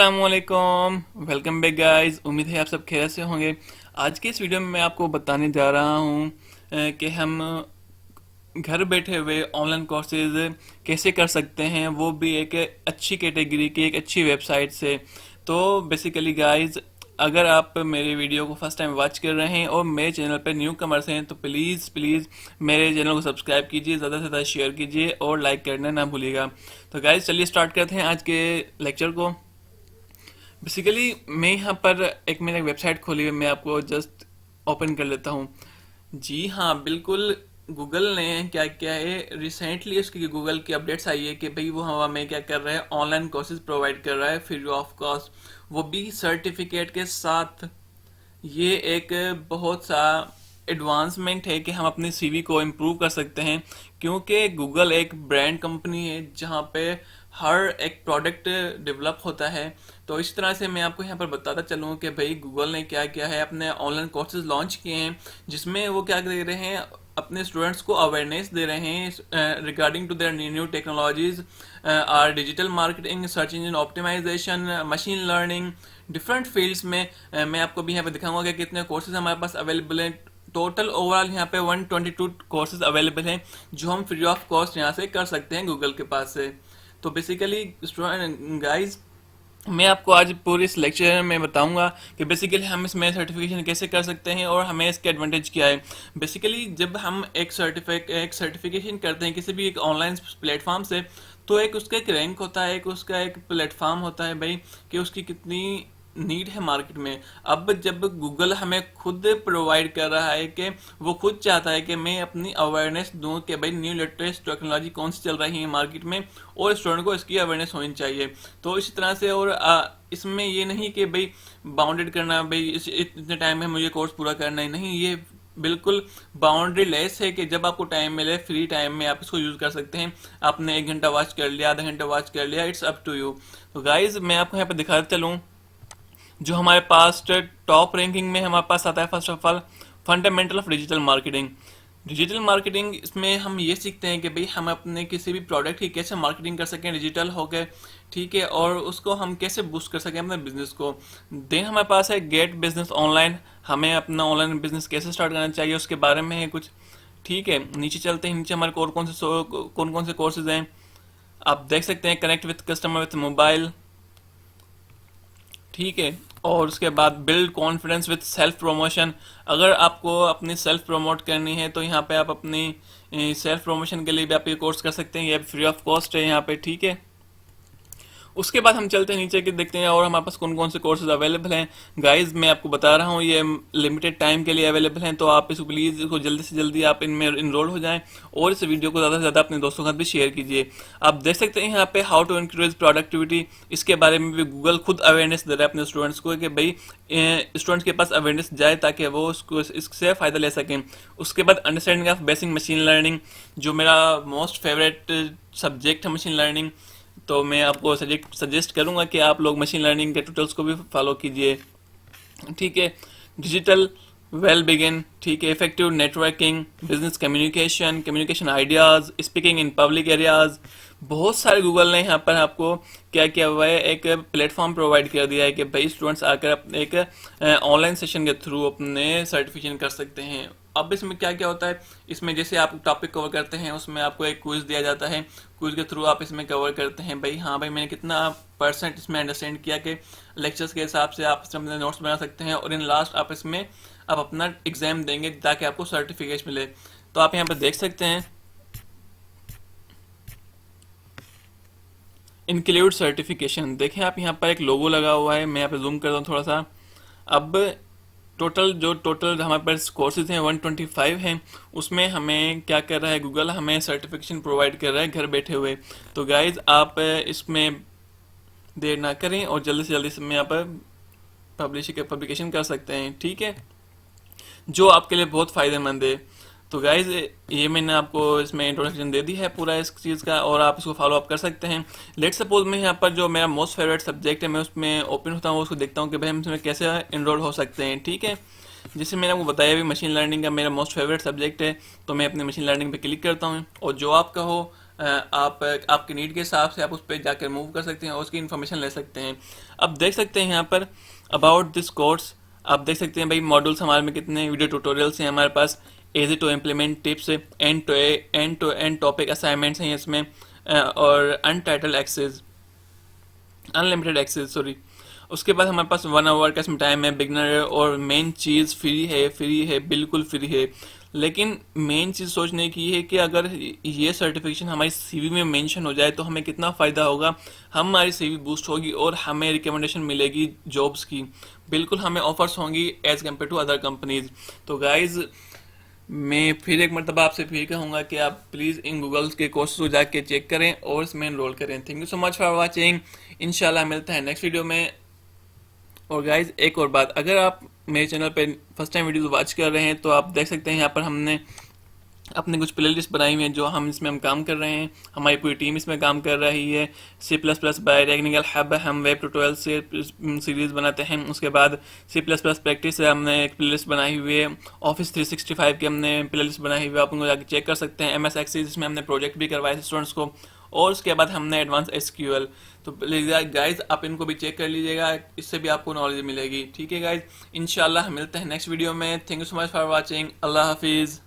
असलकम welcome back guys उम्मीद है आप सब खैर से होंगे आज के इस वीडियो में मैं आपको बताने जा रहा हूँ कि हम घर बैठे हुए ऑनलाइन कोर्सेज कैसे कर सकते हैं वो भी एक अच्छी कैटेगरी की एक अच्छी वेबसाइट से तो बेसिकली गाइज़ अगर आप मेरे वीडियो को फर्स्ट टाइम वॉच कर रहे हैं और मेरे चैनल पर न्यू कमर्स हैं तो प्लीज़ प्लीज़ मेरे चैनल को सब्सक्राइब कीजिए ज़्यादा से ज़्यादा शेयर कीजिए और लाइक करना ना भूलिएगा तो गाइज चलिए स्टार्ट करते हैं आज के लेक्चर को बेसिकली मैं यहाँ पर एक मैंने वेबसाइट खोली हुई मैं आपको जस्ट ओपन कर लेता हूँ जी हाँ बिल्कुल गूगल ने क्या क्या है रिसेंटली उसकी गूगल की अपडेट्स आई है कि भाई वो हमें क्या कर रहा है ऑनलाइन कोर्सेज प्रोवाइड कर रहा है फ्री ऑफ कॉस्ट वो भी सर्टिफिकेट के साथ ये एक बहुत सा एडवांसमेंट है कि हम अपने सीवी को इम्प्रूव कर सकते हैं क्योंकि गूगल एक ब्रांड कंपनी है जहाँ पे हर एक प्रोडक्ट डेवलप होता है तो इस तरह से मैं आपको यहाँ पर बताता चलूँ कि भाई गूगल ने क्या किया है अपने ऑनलाइन कोर्सेज लॉन्च किए हैं जिसमें वो क्या दे रहे हैं अपने स्टूडेंट्स को अवेयरनेस दे रहे हैं regarding to their new new technologies or digital marketing search engine optimisation machine learning different fields में uh, मैं आपको भी यहाँ पर दिखाऊंगा कि कितने कोर्सेज हमारे पास अवेलेबल हैं टोटल ओवरऑल यहाँ पे 122 कोर्सेज अवेलेबल हैं जो हम फ्री ऑफ कॉस्ट यहाँ से कर सकते हैं गूगल के पास से तो बेसिकली गाइज मैं आपको आज पूरे इस लेक्चर में बताऊंगा कि बेसिकली हम इसमें सर्टिफिकेशन कैसे कर सकते हैं और हमें इसके एडवांटेज क्या है बेसिकली जब हम एक सर्टिफिक एक सर्टिफिकेशन करते हैं किसी भी एक ऑनलाइन प्लेटफॉर्म से तो एक उसका एक रैंक होता है एक उसका एक प्लेटफॉर्म होता है भाई कि उसकी कितनी नीड है मार्केट में अब जब गूगल हमें खुद प्रोवाइड कर रहा है कि वो खुद चाहता है कि मैं अपनी अवेयरनेस दूं कि भाई न्यू लेटेस्ट टेक्नोलॉजी कौन सी चल रही है मार्केट में और स्टूडेंट को इसकी अवेयरनेस होनी चाहिए तो इस तरह से और आ, इसमें ये नहीं कि भाई बाउंडेड करना भाई इतने टाइम में मुझे कोर्स पूरा करना है नहीं ये बिल्कुल बाउंड्री लेस है कि जब आपको टाइम मिले फ्री टाइम में आप इसको यूज़ कर सकते हैं आपने एक घंटा वॉच कर लिया आधा घंटा वॉच कर लिया इट्स अप टू यू तो गाइज मैं आपको यहाँ पर दिखाते चलूँ जो हमारे पास टॉप रैंकिंग में हमारे पास आता है first of all fundamental of digital marketing digital marketing इसमें हम ये सीखते हैं कि भाई हम अपने किसी भी प्रोडक्ट की कैसे मार्केटिंग कर सकें डिजिटल हो गए ठीक है और उसको हम कैसे बूस्ट कर सकें अपने बिजनेस को देन हमारे पास है गेट बिजनेस ऑनलाइन हमें अपना ऑनलाइन बिजनेस कैसे स्टार्ट करना चाहिए उसके बारे में है कुछ ठीक है नीचे चलते हैं नीचे हमारे कौन कौन से कौन कौन से कोर्सेज हैं आप देख सकते हैं connect with customer with mobile ठीक है और उसके बाद build confidence with self promotion अगर आपको अपनी सेल्फ प्रमोट करनी है तो यहाँ पे आप अपनी सेल्फ प्रमोशन के लिए भी आप ये कोर्स कर सकते हैं ये फ्री ऑफ कॉस्ट है यहाँ पे ठीक है उसके बाद हम चलते हैं नीचे के देखते हैं और हमारे पास कौन कौन से कोर्सेज अवेलेबल हैं गाइज मैं आपको बता रहा हूँ ये लिमिटेड टाइम के लिए अवेलेबल हैं तो आप इसको प्लीज़ इसको जल्दी से जल्दी आप इनमें इनरोल हो जाएं और इस वीडियो को ज़्यादा से ज़्यादा अपने दोस्तों के साथ भी शेयर कीजिए आप देख सकते हैं यहाँ पे हाउ टू इंक्रीज प्रोडक्टिविटी इसके बारे में भी गूगल खुद अवेयरनेस दे रहा है अपने स्टूडेंट्स को कि भाई स्टूडेंट्स के पास अवेयरनेस जाए ताकि वो उसको इससे फ़ायदा ले सकें उसके बाद understanding of basic machine learning जो मेरा मोस्ट फेवरेट सब्जेक्ट है मशीन लर्निंग तो मैं आपको सजेक्ट सजेस्ट करूँगा कि आप लोग मशीन लर्निंग के टूटल्स को भी फॉलो कीजिए ठीक है डिजिटल वेल बिगिन ठीक है effective networking business communication communication ideas speaking in public areas बहुत सारे गूगल ने यहाँ पर आपको क्या क्या हुआ है एक प्लेटफॉर्म प्रोवाइड कर दिया है कि भाई स्टूडेंट्स आकर एक ऑनलाइन सेशन के थ्रू अपने सर्टिफिकेशन कर सकते हैं अब इसमें क्या क्या होता है इसमें जैसे आप टॉपिक कवर करते हैं उसमें आपको एक क्विज दिया जाता है क्विज के थ्रू आप इसमें कवर करते हैं भाई हाँ भाई मैंने कितना परसेंट इसमें अंडरस्टैंड किया कि लेक्चर्स के हिसाब से आप इसमें नोट्स बना सकते हैं और इन लास्ट आप इसमें आप अपना एग्जाम देंगे ताकि आपको सर्टिफिकेट मिले तो आप यहाँ पर देख सकते हैं इंक्लूड सर्टिफिकेशन देखें आप यहाँ पर एक लोगो लगा हुआ है मैं यहाँ पर जूम करता हूँ थोड़ा सा अब टोटल जो टोटल हमारे पास कोर्सेज हैं 125 हैं उसमें हमें क्या कर रहा है गूगल हमें सर्टिफिकेशन प्रोवाइड कर रहा है घर बैठे हुए तो गाइज आप इसमें देर ना करें और जल्दी से जल्दी इसमें आप पब्लिश पब्लिकेशन कर सकते हैं ठीक है जो आपके लिए बहुत फ़ायदेमंद है तो गाइज ये मैंने आपको इसमें इंट्रोडक्शन दे दी है पूरा इस चीज़ का और आप इसको फॉलो अप कर सकते हैं लेट सपोज मैं यहाँ पर जो मेरा मोस्ट फेवरेट सब्जेक्ट है मैं उसमें ओपन होता हूँ उसको देखता हूँ कि भाई हम इसमें कैसे इनरोल हो सकते हैं ठीक है जैसे मैंने आपको बताया भी मशीन लर्निंग का मेरा मोस्ट फेवरेट सब्जेक्ट है तो मैं अपने मशीन लर्निंग पर क्लिक करता हूँ और जो आपका हो आप आपकी नीड के हिसाब से आप उस पर जाकर मूव कर सकते हैं और उसकी इन्फॉर्मेशन ले सकते हैं अब देख सकते हैं यहाँ पर अबाउट दिस कोर्स आप देख सकते हैं भाई मॉडल्स हमारे में कितने वीडियो ट्यूटोरियल्स हैं हमारे पास easy to implement tips end to end to end topic assignments हैं इसमें और untitled access unlimited access sorry उसके बाद हमारे पास वन आवर का इसमें टाइम है बिगनर और मेन चीज़ फ्री है फ्री है बिल्कुल फ्री है लेकिन मेन चीज़ सोचने की है कि अगर ये सर्टिफिकेशन हमारी सीवी में मेंशन हो जाए तो हमें कितना फ़ायदा होगा हमारी सीवी बूस्ट होगी और हमें रिकमेंडेशन मिलेगी जॉब्स की बिल्कुल हमें ऑफर्स होंगी as compare to other companies तो गाइज़ मैं फिर एक मरतबा आपसे फिर कहूँगा कि आप प्लीज़ इन गूगल के कोर्सेज को जाके चेक करें और इसमें इनरोल करें thank you so much for watching इन मिलता है नेक्स्ट वीडियो में और गाइज एक और बात अगर आप मेरे चैनल पर फर्स्ट टाइम वीडियो वॉच कर रहे हैं तो आप देख सकते हैं यहाँ पर हमने अपने कुछ प्ले लिस्ट बनाई हुई हैं जो हम इसमें हम काम कर रहे हैं हमारी पूरी टीम इसमें काम कर रही है C plus plus by technical hub हम वेब ट्यूटोरियल से सीरीज़ बनाते हैं उसके बाद सी प्लस प्लस प्रैक्टिस से हमने एक प्ले लिस्ट बनाई हुई है ऑफिस 365 की हमने प्ले लिस्ट बनाई हुई है आप उनको जाकर चेक कर सकते हैं एम एस एक्सी जिसमें हमने प्रोजेक्ट भी करवाए स्टूडेंट्स को और उसके बाद हमने एडवांस एस तो प्लीज़ गाइज आप इनको भी चेक कर लीजिएगा इससे भी आपको नॉलेज मिलेगी ठीक है गाइज इन मिलते हैं नेक्स्ट वीडियो में thank you so much for watching अल्लाह हाफिज़